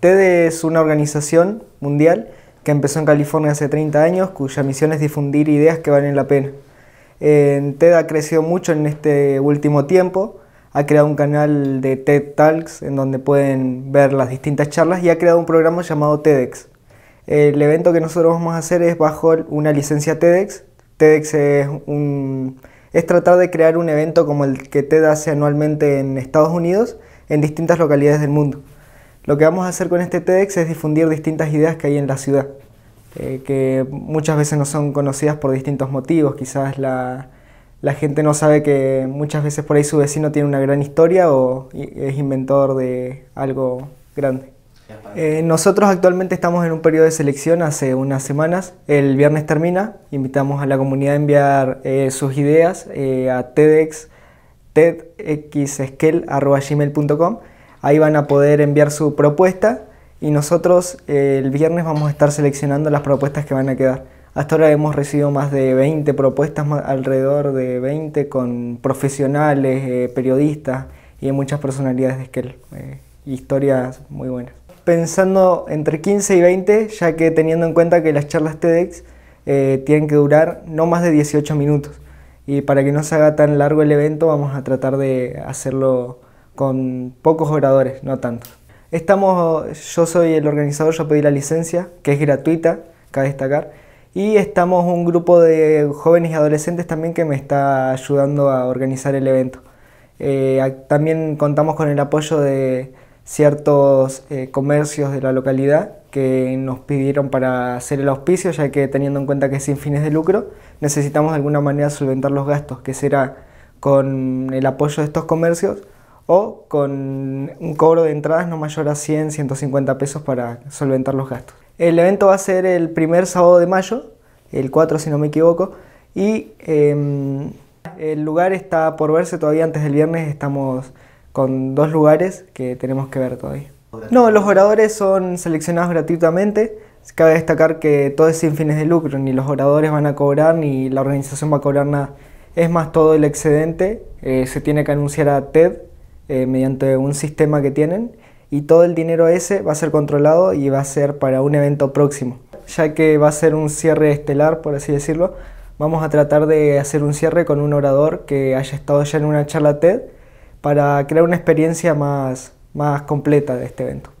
TED es una organización mundial que empezó en California hace 30 años, cuya misión es difundir ideas que valen la pena. TED ha crecido mucho en este último tiempo, ha creado un canal de TED Talks en donde pueden ver las distintas charlas y ha creado un programa llamado TEDx. El evento que nosotros vamos a hacer es bajo una licencia TEDx. TEDx es, es tratar de crear un evento como el que TED hace anualmente en Estados Unidos, en distintas localidades del mundo. Lo que vamos a hacer con este TEDx es difundir distintas ideas que hay en la ciudad, eh, que muchas veces no son conocidas por distintos motivos. Quizás la, gente no sabe que muchas veces por ahí su vecino tiene una gran historia o es inventor de algo grande. Eh, nosotros actualmente estamos en un periodo de selección hace unas semanas. El viernes termina. Invitamos a la comunidad a enviar eh, sus ideas a TEDx, Ahí van a poder enviar su propuesta y nosotros eh, el viernes vamos a estar seleccionando las propuestas que van a quedar. Hasta ahora hemos recibido más de 20 propuestas, alrededor de 20 con profesionales, eh, periodistas y muchas personalidades de Esquel. Eh, historias muy buenas. Pensando entre 15 y 20, ya que teniendo en cuenta que las charlas TEDx tienen que durar no más de 18 minutos. Y para que no se haga tan largo el evento, vamos a tratar de hacerlo con pocos oradores, no tantos. Estamos, yo soy el organizador, yo pedí la licencia, que es gratuita, cabe destacar, y estamos un grupo de jóvenes y adolescentes también que me está ayudando a organizar el evento. Eh, también contamos con el apoyo de ciertos eh, comercios de la localidad que nos pidieron para hacer el auspicio, ya que teniendo en cuenta que es sin fines de lucro, necesitamos de alguna manera solventar los gastos, que será con el apoyo de estos comercios o con un cobro de entradas no mayor a 100, 150 pesos para solventar los gastos. El evento va a ser el primer sábado de mayo, el 4 si no me equivoco, y em, el lugar está por verse todavía antes del viernes, estamos con dos lugares que tenemos que ver todavía. No, los oradores son seleccionados gratuitamente. Cabe destacar que todo es sin fines de lucro, ni los oradores van a cobrar, ni la organización va a cobrar nada. Es más, todo el excedente eh, se tiene que anunciar a TED eh, mediante un sistema que tienen y todo el dinero ese va a ser controlado y va a ser para un evento próximo. Ya que va a ser un cierre estelar, por así decirlo, vamos a tratar de hacer un cierre con un orador que haya estado ya en una charla TED para crear una experiencia más, más completa de este evento.